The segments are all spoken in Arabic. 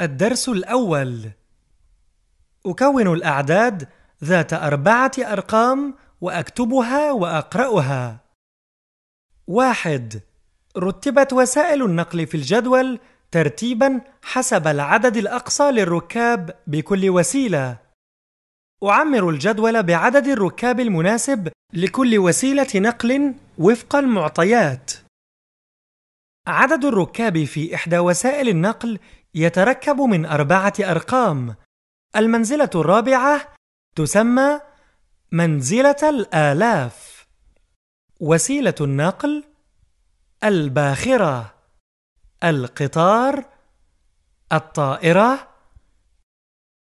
الدرس الأول أكون الأعداد ذات أربعة أرقام وأكتبها وأقرأها واحد رتبت وسائل النقل في الجدول ترتيبا حسب العدد الأقصى للركاب بكل وسيلة أعمر الجدول بعدد الركاب المناسب لكل وسيلة نقل وفق المعطيات عدد الركاب في إحدى وسائل النقل يتركب من أربعة أرقام المنزلة الرابعة تسمى منزلة الآلاف وسيلة النقل الباخرة القطار الطائرة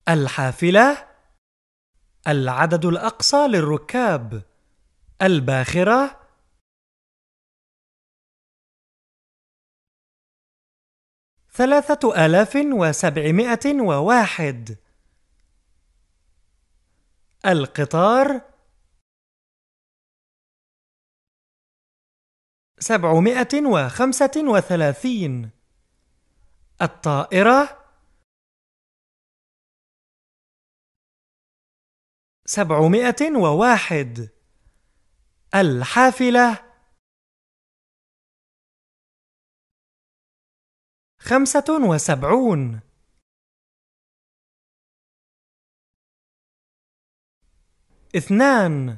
الحافلة العدد الأقصى للركاب الباخرة ثلاثة آلاف وسبعمائة وواحد القطار سبعمائة وخمسة وثلاثين الطائرة سبعمائة وواحد الحافلة خمسة وسبعون اثنان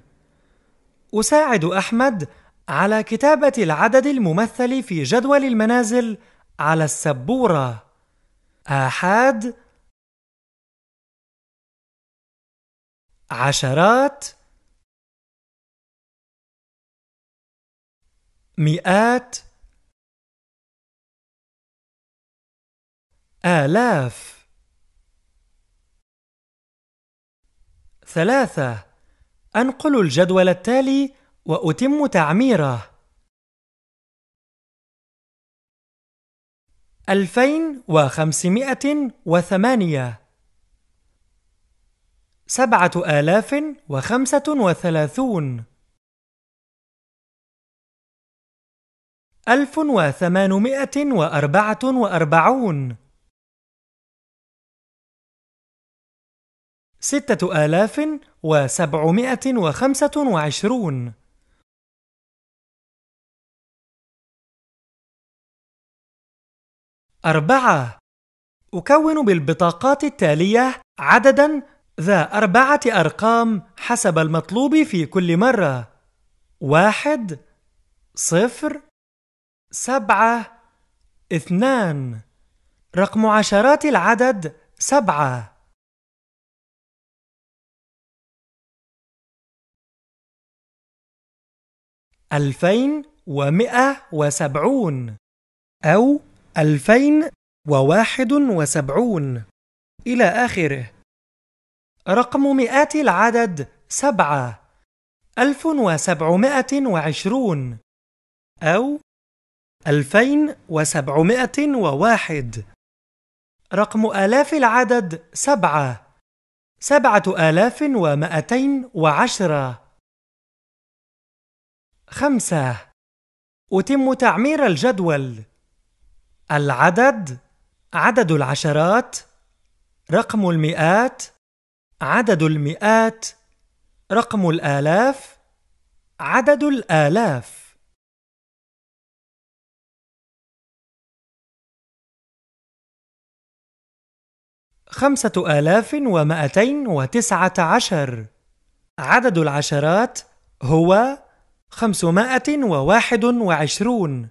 أساعد أحمد على كتابة العدد الممثل في جدول المنازل على السبورة آحاد عشرات مئات آلاف ثلاثة أنقل الجدول التالي وأتم تعميره ألفين وخمسمائة وثمانية سبعة آلاف وخمسة وثلاثون ألف وثمانمائة وأربعة وأربعون ستة آلاف وسبعمائة وخمسة وعشرون أربعة أكون بالبطاقات التالية عددا ذا أربعة أرقام حسب المطلوب في كل مرة واحد صفر سبعة اثنان رقم عشرات العدد سبعة 2170 أو 2071 إلى آخره رقم مئات العدد سبعة 1720 أو 2701 رقم آلاف العدد سبعة سبعة آلاف ومائتين وعشرة خمسة أتم تعمير الجدول العدد عدد العشرات رقم المئات عدد المئات رقم الآلاف عدد الآلاف خمسة آلاف ومائتين وتسعة عشر عدد العشرات هو خمسمائة وواحد وعشرون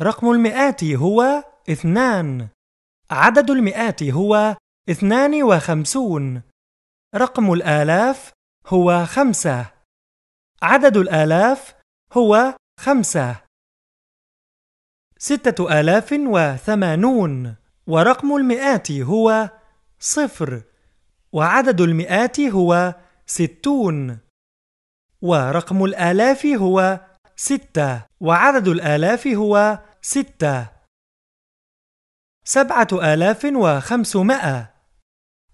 رقم المئات هو اثنان عدد المئات هو اثنان وخمسون رقم الآلاف هو خمسة عدد الآلاف هو خمسة ستة آلاف وثمانون ورقم المئات هو صفر وعدد المئات هو ستون ورقم الآلاف هو ستة وعدد الآلاف هو ستة سبعة آلاف وخمسمائة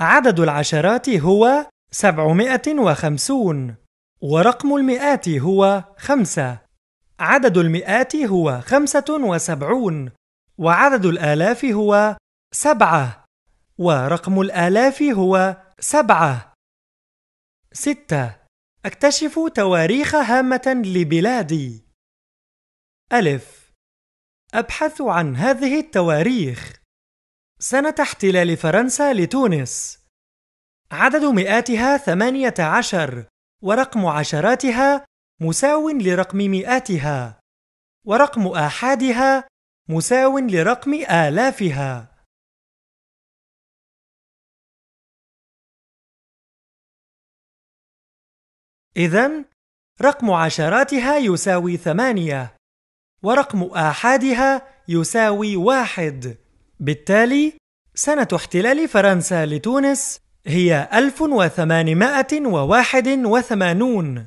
عدد العشرات هو سبعمائة وخمسون ورقم المئات هو خمسة عدد المئات هو خمسة وسبعون وعدد الآلاف هو سبعة ورقم الآلاف هو سبعة ستة أكتشف تواريخ هامة لبلادي ألف أبحث عن هذه التواريخ سنة احتلال فرنسا لتونس عدد مئاتها ثمانية عشر ورقم عشراتها مساو لرقم مئاتها ورقم آحادها مساو لرقم آلافها إذن رقم عشراتها يساوي ثمانية ورقم آحادها يساوي واحد بالتالي سنة احتلال فرنسا لتونس هي 1881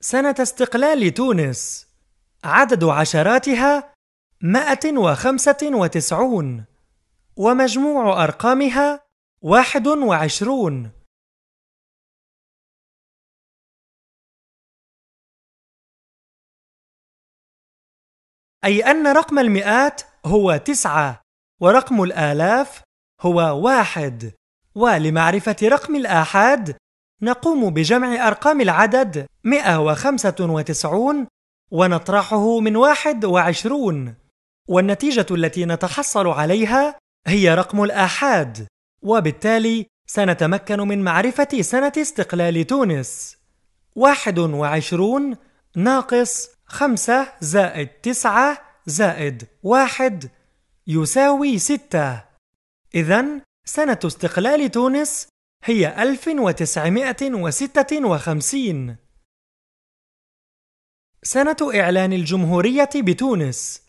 سنة استقلال تونس عدد عشراتها 195 ومجموع أرقامها 21 أي أن رقم المئات هو تسعة ورقم الآلاف هو واحد ولمعرفة رقم الآحاد نقوم بجمع أرقام العدد 195 ونطرحه من 21 والنتيجة التي نتحصل عليها هي رقم الآحاد وبالتالي سنتمكن من معرفة سنة استقلال تونس 21 ناقص خمسة زائد تسعة زائد واحد يساوي ستة إذا سنة استقلال تونس هي 1956 سنة إعلان الجمهورية بتونس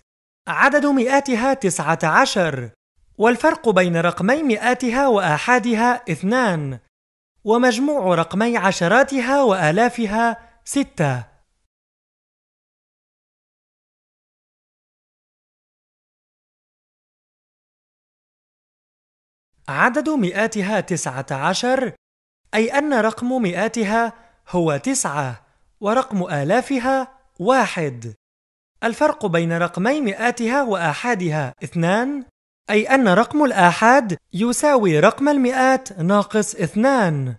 عدد مئاتها تسعة عشر والفرق بين رقمي مئاتها وآحادها اثنان ومجموع رقمي عشراتها وآلافها ستة عدد مئاتها تسعة عشر أي أن رقم مئاتها هو تسعة ورقم آلافها واحد الفرق بين رقمي مئاتها وآحادها اثنان أي أن رقم الآحاد يساوي رقم المئات ناقص اثنان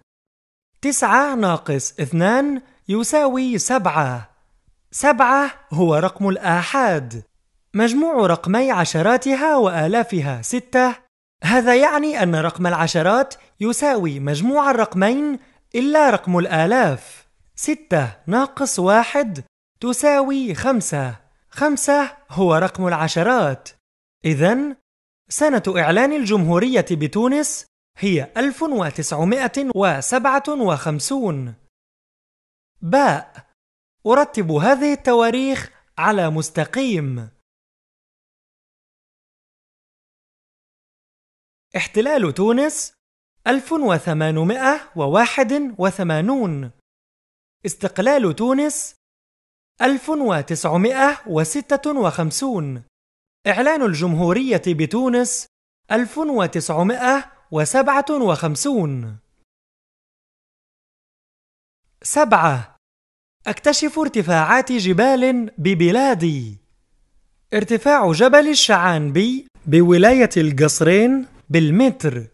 تسعة ناقص اثنان يساوي سبعة سبعة هو رقم الآحاد مجموع رقمي عشراتها وآلافها ستة هذا يعني أن رقم العشرات يساوي مجموع الرقمين إلا رقم الآلاف ستة ناقص واحد تساوي خمسة خمسة هو رقم العشرات إذن سنة إعلان الجمهورية بتونس هي 1957 باء أرتب هذه التواريخ على مستقيم احتلال تونس 1881 استقلال تونس 1956 إعلان الجمهورية بتونس 1957 سبعة أكتشف ارتفاعات جبال ببلادي ارتفاع جبل الشعانبي بولاية القصرين بالمتر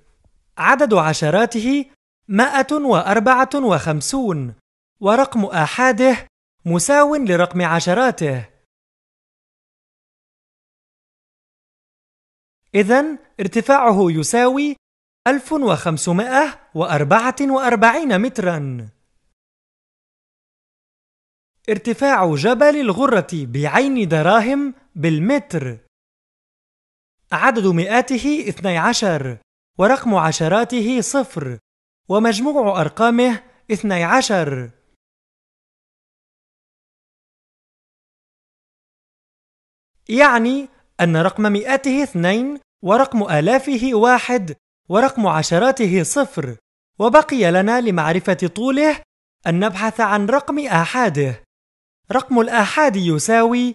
عدد عشراته 154 ورقم آحاده مساو لرقم عشراته إذا ارتفاعه يساوي 1544 متراً ارتفاع جبل الغرة بعين دراهم بالمتر عدد مئاته اثني عشر ورقم عشراته صفر ومجموع أرقامه اثني عشر يعني أن رقم مئاته اثنين ورقم آلافه واحد ورقم عشراته صفر وبقي لنا لمعرفة طوله أن نبحث عن رقم آحاده رقم الآحاد يساوي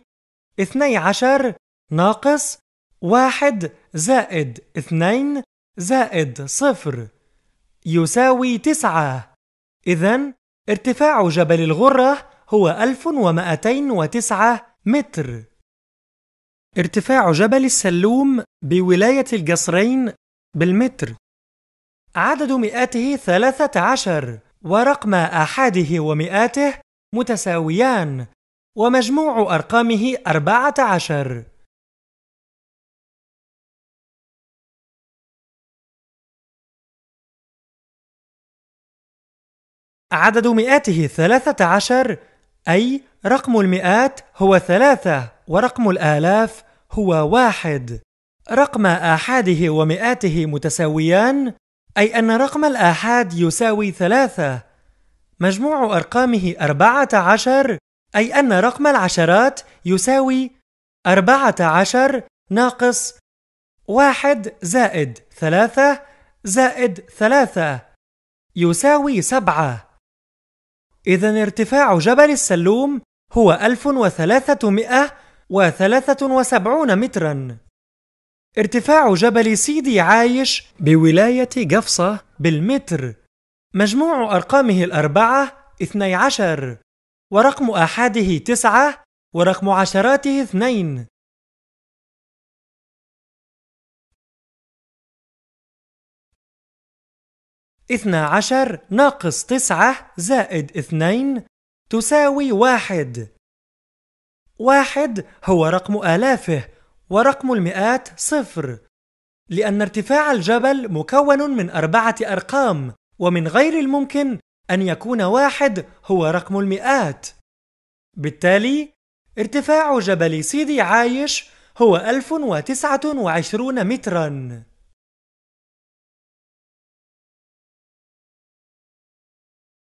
12 ناقص واحد زائد اثنين زائد صفر يساوي تسعة إذا ارتفاع جبل الغرة هو ألف ومائتين وتسعة متر ارتفاع جبل السلوم بولاية القصرين بالمتر عدد مئاته ثلاثة عشر ورقم أحاده ومئاته متساويان ومجموع أرقامه أربعة عشر عدد مئاته ثلاثة عشر أي رقم المئات هو ثلاثة ورقم الآلاف هو واحد رقم آحاده ومئاته متساويان أي أن رقم الآحاد يساوي ثلاثة مجموع أرقامه أربعة عشر أي أن رقم العشرات يساوي أربعة عشر ناقص واحد زائد ثلاثة زائد ثلاثة يساوي سبعة إذا ارتفاع جبل السلوم هو 1373 مترا ارتفاع جبل سيدي عايش بولاية قفصة بالمتر مجموع أرقامه الأربعة 12 ورقم آحاده 9 ورقم عشراته 2 اثنى عشر ناقص تسعة زائد اثنين تساوي واحد واحد هو رقم آلافه ورقم المئات صفر لأن ارتفاع الجبل مكون من أربعة أرقام ومن غير الممكن أن يكون واحد هو رقم المئات بالتالي ارتفاع جبل سيدي عايش هو 1029 متراً